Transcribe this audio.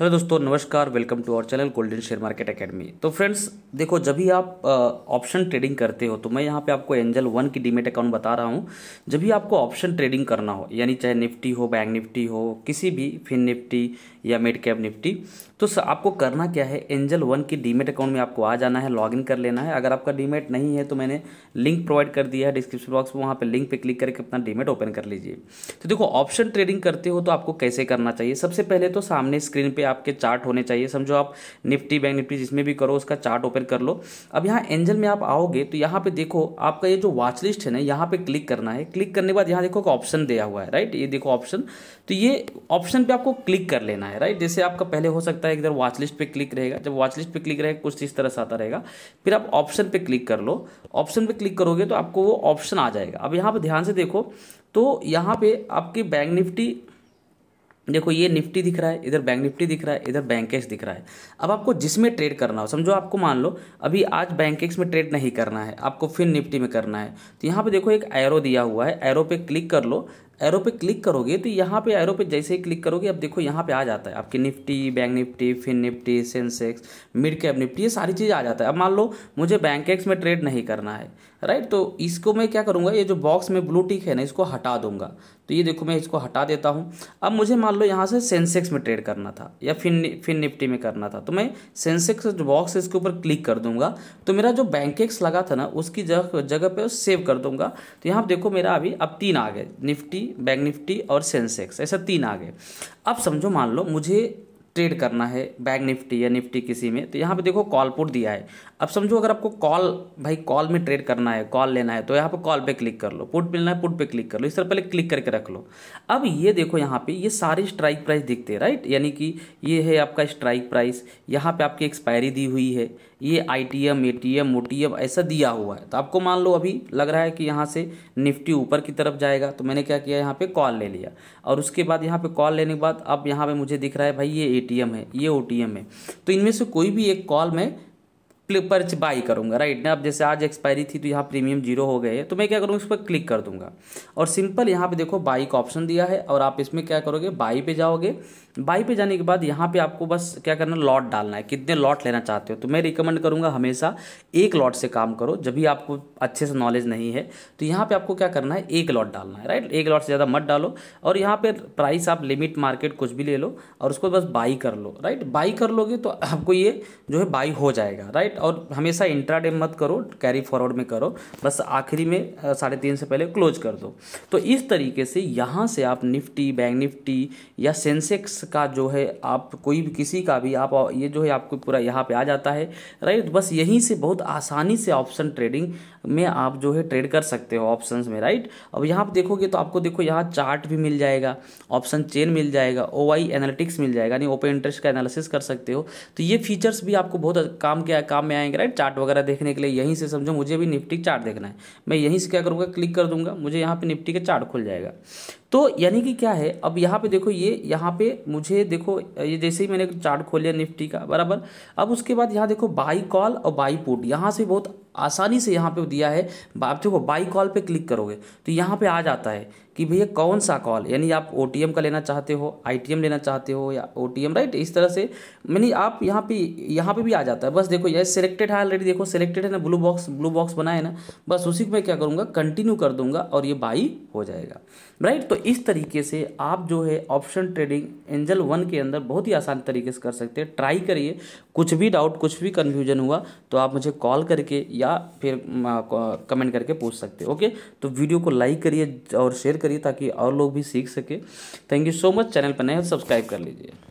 hello दोस्तों नमस्कार welcome to our channel golden share market academy तो फ्रेंड्स देखो जब भी आप ऑप्शन ट्रेडिंग करते हो तो मैं यहाँ पे आपको एंजल वन की डीमेट अकाउंट बता रहा हूँ जब भी आपको ऑप्शन ट्रेडिंग करना हो यानी चाहे निफ्टी हो बैंक निफ्टी हो किसी भी फिन निफ्टी या मिड कैप निफ्टी तो आपको करना क्या है एंजल वन की डीमेट अकाउंट में आपको आ जाना है लॉगिन कर लेना है अगर आपका डीमेट नहीं है तो मैंने लिंक प्रोवाइड कर दिया है डिस्क्रिप्शन बॉक्स में वहाँ पर लिंक पर क्लिक करके अपना डीमेट ओपन कर लीजिए तो देखो ऑप्शन ट्रेडिंग करते हो तो आपको कैसे करना चाहिए सबसे पहले तो सामने स्क्रीन पर आपके चार्ट होने चाहिए समझो आप निफ्टी बैंक निफ्टी जिसमें भी करो उसका चार्ट ओपन कर लो अब यहाँ एंजल में आप आओगे तो यहाँ पे देखो आपका ये जो वॉच लिस्ट है ना यहाँ पे क्लिक करना है क्लिक करने के बाद यहाँ देखो ऑप्शन दिया हुआ है राइट ये देखो ऑप्शन तो ये ऑप्शन पर आपको क्लिक कर लेना है राइट जैसे आपका पहले हो सकता है इधर वॉच लिस्ट पे क्लिक रहेगा जब वॉच लिस्ट पे क्लिक रहेगा कुछ इस तरह से आता रहेगा फिर आप ऑप्शन पर क्लिक कर लो ऑप्शन पर क्लिक करोगे तो आपको वो ऑप्शन आ जाएगा अब यहाँ पर ध्यान से देखो तो यहाँ पे आपके बैंक निफ्टी देखो ये निफ्टी दिख रहा है इधर बैंक निफ्टी दिख रहा है इधर बैंकेक्स दिख रहा है अब आपको जिसमें ट्रेड करना हो समझो आपको मान लो अभी आज बैंकेक्स में ट्रेड नहीं करना है आपको फिर निफ्टी में करना है तो यहाँ पे देखो एक एरो दिया हुआ है एरो पे क्लिक कर लो एरो पे क्लिक करोगे तो यहाँ पे एरो पे जैसे ही क्लिक करोगे अब देखो यहाँ पे आ जाता है आपके Nifty bank Nifty Fin Nifty Sensex mid cap Nifty ये सारी चीज़ आ जाता है अब मान लो मुझे बैंक एक्स में ट्रेड नहीं करना है राइट तो इसको मैं क्या करूँगा ये जो बॉक्स में ब्लू टिक है ना इसको हटा दूंगा तो ये देखो मैं इसको हटा देता हूँ अब मुझे मान लो यहाँ से सेंसेक्स में ट्रेड करना था या फिन फिन निफ्टी में करना था तो मैं सेंसेक्स जो बॉक्स है इसके ऊपर क्लिक कर दूंगा तो मेरा जो बैंक एक्स लगा था ना उसकी जगह जगह पर सेव कर दूंगा तो यहाँ देखो मेरा अभी अब तीन आ गए निफ्टी बैंक निफ्टी और सेंसेक्स ऐसा तीन आ गए अब समझो मान लो मुझे ट्रेड करना है बैंक निफ्टी या निफ्टी किसी में तो यहाँ पे देखो कॉल पुट दिया है अब समझो अगर आपको कॉल भाई कॉल में ट्रेड करना है कॉल लेना है तो यहाँ पे कॉल पे क्लिक कर लो पुट मिलना है पुट पे क्लिक कर लो इस तरह पहले क्लिक करके रख लो अब ये देखो यहाँ पे ये सारी स्ट्राइक प्राइस दिखते हैं राइट यानी कि ये है आपका स्ट्राइक प्राइस यहाँ पर आपकी एक्सपायरी दी हुई है ये I T M A T M ऐसा दिया हुआ है तो आपको मान लो अभी लग रहा है कि यहाँ से निफ्टी ऊपर की तरफ जाएगा तो मैंने क्या किया यहाँ पर कॉल ले लिया और उसके बाद यहाँ पर कॉल लेने के बाद अब यहाँ पे मुझे दिख रहा है भाई ये ए है ये ओ है तो इनमें से कोई भी एक कॉल मैं पर्च बाई करूँगा राइट ना अब जैसे आज एक्सपायरी थी तो यहाँ प्रीमियम जीरो हो गए तो मैं क्या करूँगा इस पर क्लिक कर दूंगा और सिंपल यहाँ पे देखो बाई का ऑप्शन दिया है और आप इसमें क्या करोगे बाई पे जाओगे बाई पे जाने के बाद यहाँ पे आपको बस क्या करना लॉट डालना है कितने लॉट लेना चाहते हो तो मैं रिकमेंड करूँगा हमेशा एक लॉट से काम करो जब भी आपको अच्छे से नॉलेज नहीं है तो यहाँ पर आपको क्या करना है एक लॉट डालना है राइट एक लॉट से ज़्यादा मत डालो और यहाँ पर प्राइस आप लिमिट मार्केट कुछ भी ले लो और उसको बस बाई कर लो राइट बाई कर लोगे तो आपको ये जो है बाई हो जाएगा राइट और हमेशा इंट्राडे मत करो कैरी फॉरवर्ड में करो बस आखिरी में साढ़े तीन से पहले क्लोज कर दो तो इस तरीके से यहाँ से आप निफ्टी बैंक निफ्टी या सेंसेक्स का जो है आप कोई भी किसी का भी आप ये जो है आपको पूरा यहाँ पे आ जाता है राइट बस यहीं से बहुत आसानी से ऑप्शन ट्रेडिंग में आप जो है ट्रेड कर सकते हो ऑप्शन में राइट अब यहाँ आप देखोगे तो आपको देखो यहाँ चार्ट भी मिल जाएगा ऑप्शन चेन मिल जाएगा ओ एनालिटिक्स मिल जाएगा यानी ओपन इंटरेस्ट का एनालिसिस कर सकते हो तो ये फीचर्स भी आपको बहुत काम क्या काम में आएंगे राइट चार्ट वगैरह देखने के लिए यहीं से समझो मुझे भी निफ्टी चार्ट देखना है मैं यहीं से क्या करूँगा क्लिक कर दूंगा मुझे यहाँ पर निफ्टी का चार्ट खुल जाएगा तो यानी कि क्या है अब यहाँ पे देखो ये यहाँ पे मुझे देखो ये जैसे ही मैंने चार्ट खोल लिया निफ्टी का बराबर अब उसके बाद यहाँ देखो बाई कॉल और बाई पुट यहाँ से बहुत आसानी से यहाँ पे दिया है आप देखो बाई कॉल पे क्लिक करोगे तो यहाँ पे आ जाता है कि भैया कौन सा कॉल यानी आप ओ का लेना चाहते हो आई लेना चाहते हो या ओ राइट इस तरह से मैंने आप यहाँ पे यहाँ पे भी आ जाता है बस देखो ये सिलेक्टेड है ऑलरेडी देखो सिलेक्टेड है ना ब्लू बॉक्स ब्लू बॉक्स बना है ना बस उसी को मैं क्या करूँगा कंटिन्यू कर दूंगा और ये बाई हो जाएगा राइट तो इस तरीके से आप जो है ऑप्शन ट्रेडिंग एंजल वन के अंदर बहुत ही आसान तरीके से कर सकते हैं ट्राई करिए कुछ भी डाउट कुछ भी कन्फ्यूजन हुआ तो आप मुझे कॉल करके या फिर कमेंट करके पूछ सकते हैं ओके तो वीडियो को लाइक करिए और शेयर करिए ताकि और लोग भी सीख सके thank you so much channel पर नए सब्सक्राइब तो कर लीजिए